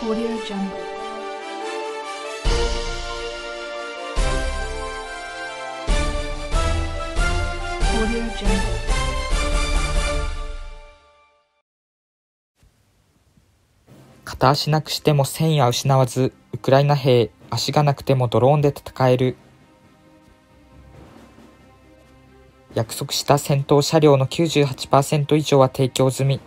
Audio Jungle. Audio Jungle. 片足なくしても戦意は失わず、ウクライナ兵、足がなくてもドローンで戦える。約束した戦闘車両の98%以上は提供済み。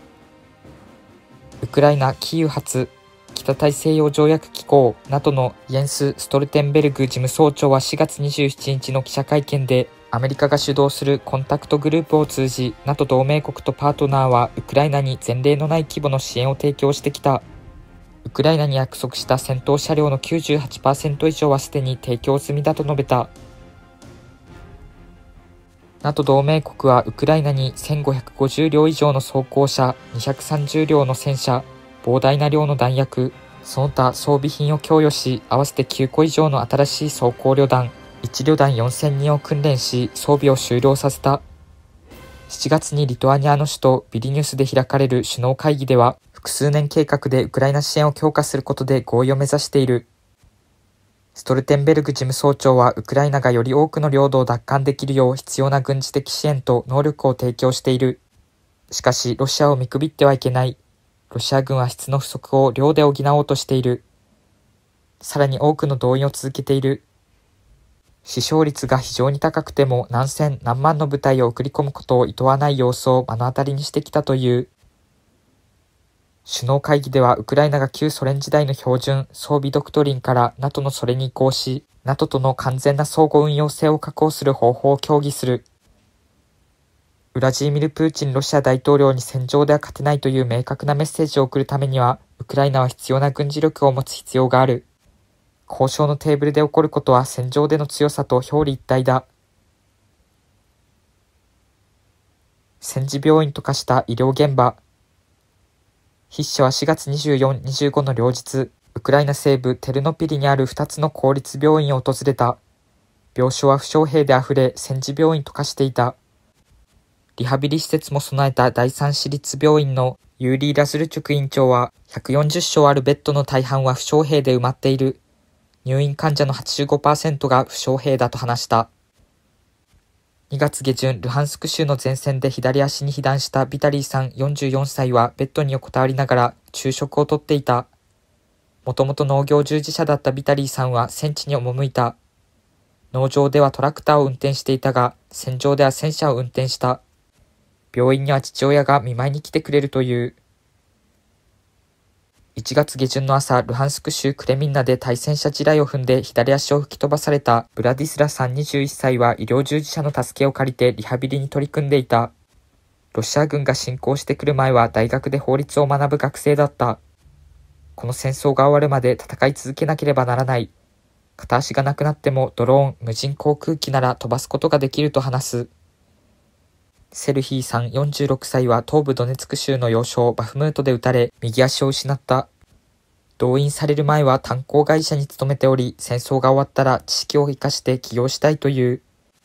ウクライナ・キーウ発北大西洋条約機構 NATO のイエンス・ストルテンベルグ事務総長は4月27日の記者会見で、アメリカが主導するコンタクトグループを通じ、NATO 同盟国とパートナーはウクライナに前例のない規模の支援を提供してきた。ウクライナに約束した戦闘車両の98%以上はすでに提供済みだと述べた。NATO 同盟国はウクライナに1550両以上の装甲車、230両の戦車、膨大な量の弾薬、その他装備品を供与し、合わせて9個以上の新しい装甲旅団、1旅団4000人を訓練し、装備を終了させた。7月にリトアニアの首都ビリニュスで開かれる首脳会議では、複数年計画でウクライナ支援を強化することで合意を目指している。ストルテンベルグ事務総長は、ウクライナがより多くの領土を奪還できるよう必要な軍事的支援と能力を提供している。しかし、ロシアを見くびってはいけない。ロシア軍は質の不足を量で補おうとしている。さらに多くの動員を続けている。死傷率が非常に高くても何千何万の部隊を送り込むことを厭わない様子を目の当たりにしてきたという。首脳会議ではウクライナが旧ソ連時代の標準装備ドクトリンから NATO のそれに移行し、NATO との完全な相互運用性を確保する方法を協議するウラジーミル・プーチンロシア大統領に戦場では勝てないという明確なメッセージを送るためには、ウクライナは必要な軍事力を持つ必要がある。交渉のテーブルで起こることは戦場での強さと表裏一体だ。戦時病院と化した医療現場。筆者は4月24、25の両日、ウクライナ西部テルノピリにある2つの公立病院を訪れた。病床は負傷兵であふれ、戦時病院と化していた。リハビリ施設も備えた第三市立病院のユーリー・ラズルチュク院長は、140床あるベッドの大半は負傷兵で埋まっている。入院患者の85%が負傷兵だと話した。2月下旬、ルハンスク州の前線で左足に被弾したビタリーさん44歳はベッドに横たわりながら昼食をとっていた。もともと農業従事者だったビタリーさんは戦地に赴いた。農場ではトラクターを運転していたが、戦場では戦車を運転した。病院には父親が見舞いに来てくれるという。1月下旬の朝、ルハンスク州クレミンナで対戦車地雷を踏んで左足を吹き飛ばされたブラディスラさん21歳は医療従事者の助けを借りてリハビリに取り組んでいた。ロシア軍が侵攻してくる前は大学で法律を学ぶ学生だった。この戦争が終わるまで戦い続けなければならない。片足がなくなってもドローン、無人航空機なら飛ばすことができると話す。セルヒーさん46歳は東部ドネツク州の要衝バフムートで撃たれ、右足を失った。動員される前は炭鉱会社に勤めており、戦争が終わったら知識を活かして起業したいという。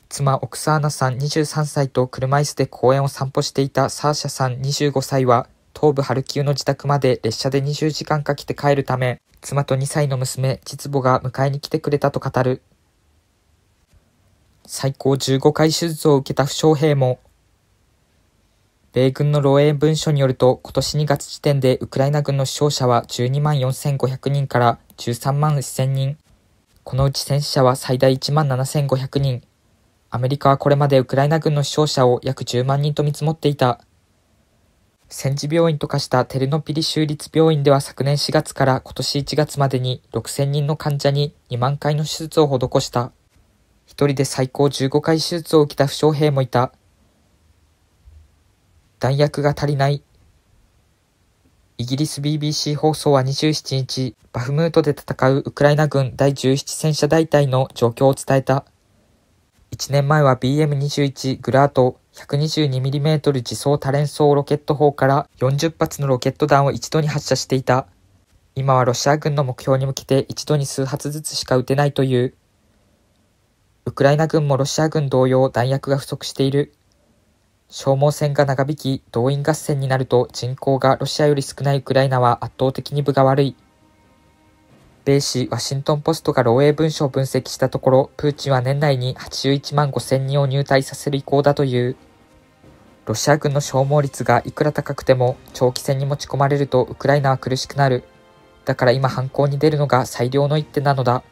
妻オクサーナさん23歳と車椅子で公園を散歩していたサーシャさん25歳は、東部ハルキウの自宅まで列車で20時間かけて帰るため、妻と2歳の娘、実母が迎えに来てくれたと語る。最高15回手術を受けた負傷兵も米軍の漏洩文書によると、今年2月時点でウクライナ軍の死傷者は12万4500人から13万1000人。このうち戦死者は最大1万7500人。アメリカはこれまでウクライナ軍の死傷者を約10万人と見積もっていた。戦時病院と化したテルノピリ州立病院では昨年4月から今年1月までに6000人の患者に2万回の手術を施した。一人で最高15回手術を受けた負傷兵もいた。弾薬が足りない。イギリス BBC 放送は27日、バフムートで戦うウクライナ軍第17戦車大隊の状況を伝えた。1年前は BM21 グラート 122mm 自走多連装ロケット砲から40発のロケット弾を一度に発射していた。今はロシア軍の目標に向けて一度に数発ずつしか撃てないという。ウクライナ軍もロシア軍同様弾薬が不足している。消耗戦が長引き、動員合戦になると人口がロシアより少ないウクライナは圧倒的に分が悪い。米紙ワシントンポストが漏洩文書を分析したところ、プーチンは年内に81万5千人を入隊させる意向だという。ロシア軍の消耗率がいくら高くても、長期戦に持ち込まれるとウクライナは苦しくなる。だから今反抗に出るのが最良の一手なのだ。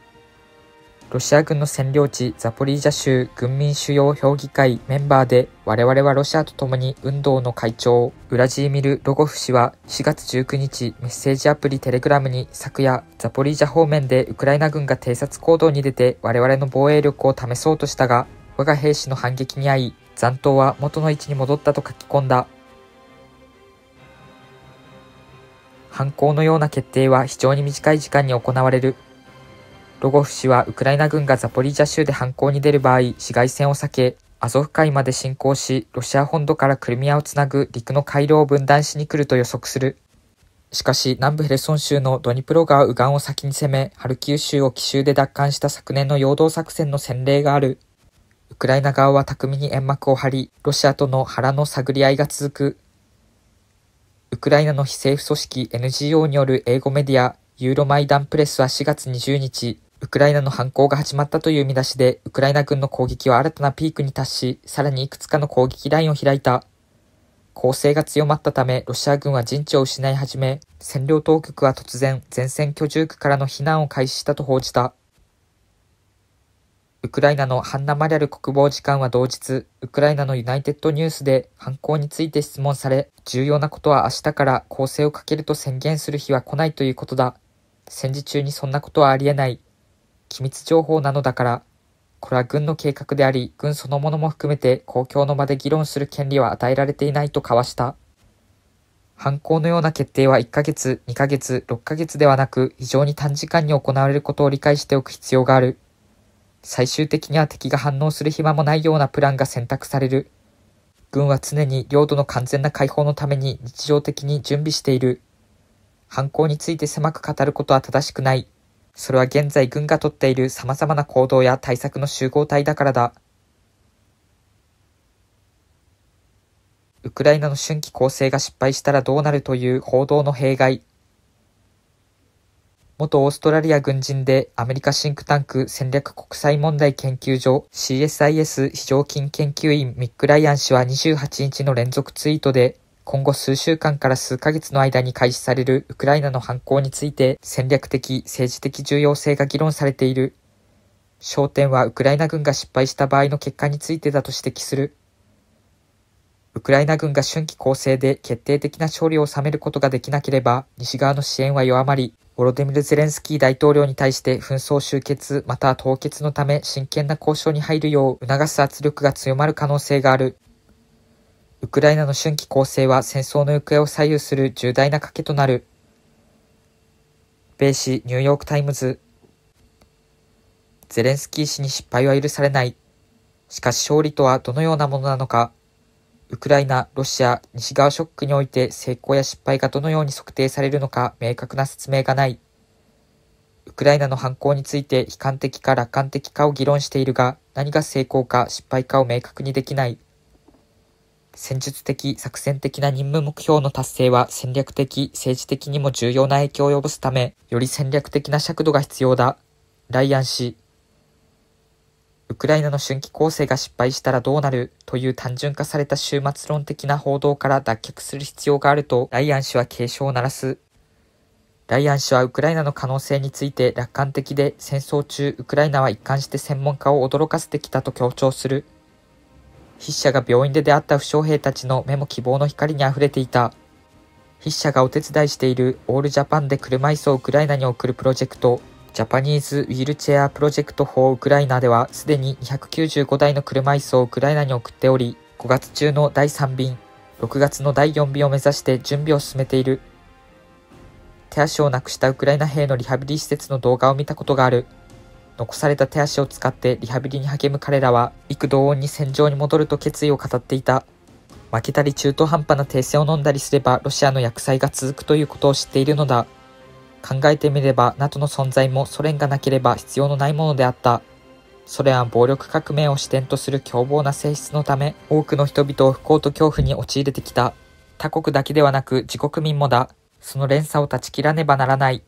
ロシア軍の占領地ザポリージャ州軍民主要評議会メンバーで我々はロシアと共に運動の会長ウラジーミル・ロゴフ氏は4月19日メッセージアプリテレグラムに昨夜ザポリージャ方面でウクライナ軍が偵察行動に出て我々の防衛力を試そうとしたが我が兵士の反撃に遭い残党は元の位置に戻ったと書き込んだ犯行のような決定は非常に短い時間に行われるロゴフ氏はウクライナ軍がザポリージャ州で反攻に出る場合、市街戦を避け、アゾフ海まで侵攻し、ロシア本土からクリミアをつなぐ陸の回廊を分断しに来ると予測する。しかし、南部ヘルソン州のドニプロ川右岸を先に攻め、ハルキウ州を奇襲で奪還した昨年の陽動作戦の先例がある。ウクライナ側は巧みに煙幕を張り、ロシアとの腹の探り合いが続く。ウクライナの非政府組織 NGO による英語メディア、ユーロマイダンプレスは4月20日、ウクライナの反攻が始まったという見出しで、ウクライナ軍の攻撃は新たなピークに達し、さらにいくつかの攻撃ラインを開いた。攻勢が強まったため、ロシア軍は陣地を失い始め、占領当局は突然、前線居住区からの避難を開始したと報じた。ウクライナのハンナ・マリャル国防次官は同日、ウクライナのユナイテッドニュースで犯行について質問され、重要なことは明日から攻勢をかけると宣言する日は来ないということだ。戦時中にそんなことはありえない。機密情報なのだから、これは軍の計画であり、軍そのものも含めて公共の場で議論する権利は与えられていないと交わした。犯行のような決定は1ヶ月、2ヶ月、6ヶ月ではなく、非常に短時間に行われることを理解しておく必要がある。最終的には敵が反応する暇もないようなプランが選択される。軍は常に領土の完全な解放のために日常的に準備している。犯行について狭く語ることは正しくない。それは現在軍がとっている様々な行動や対策の集合体だからだ。ウクライナの春季攻勢が失敗したらどうなるという報道の弊害。元オーストラリア軍人でアメリカシンクタンク戦略国際問題研究所 CSIS 非常勤研究員ミック・ライアン氏は28日の連続ツイートで今後数週間から数ヶ月の間に開始されるウクライナの反攻について戦略的、政治的重要性が議論されている。焦点はウクライナ軍が失敗した場合の結果についてだと指摘する。ウクライナ軍が春季攻勢で決定的な勝利を収めることができなければ、西側の支援は弱まり、オロデミル・ゼレンスキー大統領に対して紛争終結または凍結のため真剣な交渉に入るよう促す圧力が強まる可能性がある。ウクライナの春季攻勢は戦争の行方を左右する重大な賭けとなる。米紙ニューヨーク・タイムズゼレンスキー氏に失敗は許されない。しかし勝利とはどのようなものなのか。ウクライナ、ロシア、西側ショックにおいて成功や失敗がどのように測定されるのか明確な説明がない。ウクライナの犯行について悲観的か楽観的かを議論しているが、何が成功か失敗かを明確にできない。戦術的、作戦的な任務目標の達成は戦略的、政治的にも重要な影響を及ぼすため、より戦略的な尺度が必要だ。ライアン氏。ウクライナの春季攻勢が失敗したらどうなるという単純化された終末論的な報道から脱却する必要があるとライアン氏は警鐘を鳴らす。ライアン氏はウクライナの可能性について楽観的で戦争中ウクライナは一貫して専門家を驚かせてきたと強調する。筆者が病院で出会った負傷兵たちの目も希望の光にあふれていた。筆者がお手伝いしているオールジャパンで車椅子をウクライナに送るプロジェクト、ジャパニーズ・ウィルチェア・プロジェクト・フォー・ウクライナでは、すでに295台の車椅子をウクライナに送っており、5月中の第3便、6月の第4便を目指して準備を進めている。手足をなくしたウクライナ兵のリハビリ施設の動画を見たことがある。残された手足を使ってリハビリに励む彼らは幾度音に戦場に戻ると決意を語っていた負けたり中途半端な訂正を飲んだりすればロシアの厄災が続くということを知っているのだ考えてみれば NATO の存在もソ連がなければ必要のないものであったソ連は暴力革命を視点とする凶暴な性質のため多くの人々を不幸と恐怖に陥れてきた他国だけではなく自国民もだその連鎖を断ち切らねばならない